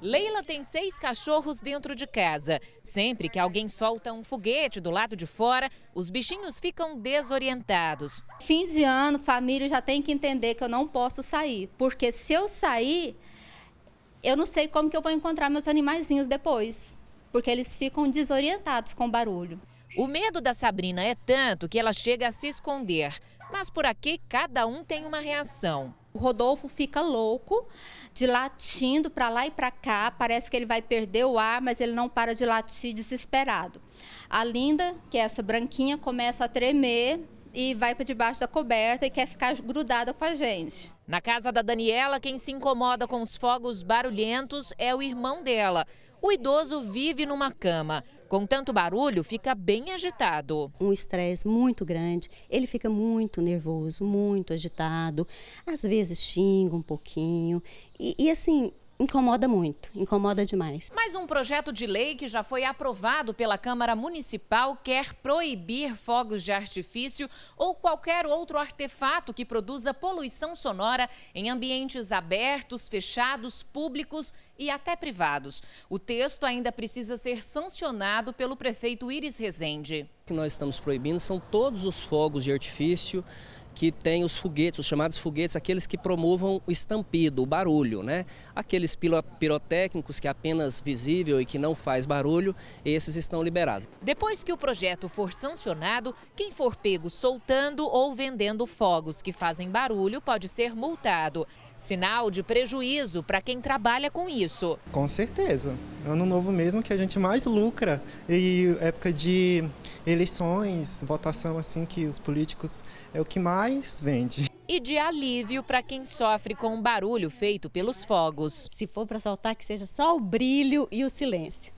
Leila tem seis cachorros dentro de casa. Sempre que alguém solta um foguete do lado de fora, os bichinhos ficam desorientados. Fim de ano, família já tem que entender que eu não posso sair, porque se eu sair, eu não sei como que eu vou encontrar meus animaizinhos depois, porque eles ficam desorientados com o barulho. O medo da Sabrina é tanto que ela chega a se esconder. Mas por aqui cada um tem uma reação. O Rodolfo fica louco, de latindo para lá e para cá, parece que ele vai perder o ar, mas ele não para de latir desesperado. A Linda, que é essa branquinha, começa a tremer e vai para debaixo da coberta e quer ficar grudada com a gente. Na casa da Daniela, quem se incomoda com os fogos barulhentos é o irmão dela o idoso vive numa cama. Com tanto barulho, fica bem agitado. Um estresse muito grande, ele fica muito nervoso, muito agitado, às vezes xinga um pouquinho. E, e assim, incomoda muito, incomoda demais. Mas um projeto de lei que já foi aprovado pela Câmara Municipal quer proibir fogos de artifício ou qualquer outro artefato que produza poluição sonora em ambientes abertos, fechados, públicos e até privados. O texto ainda precisa ser sancionado pelo prefeito Iris Rezende. O que nós estamos proibindo são todos os fogos de artifício que tem os foguetes, os chamados foguetes, aqueles que promovam o estampido, o barulho, né? Aqueles pirotécnicos que é apenas visível e que não faz barulho, esses estão liberados. Depois que o projeto for sancionado, quem for pego soltando ou vendendo fogos que fazem barulho pode ser multado sinal de prejuízo para quem trabalha com isso. Com certeza. Ano novo mesmo que a gente mais lucra e época de eleições, votação assim que os políticos é o que mais vende. E de alívio para quem sofre com o barulho feito pelos fogos. Se for para soltar, que seja só o brilho e o silêncio.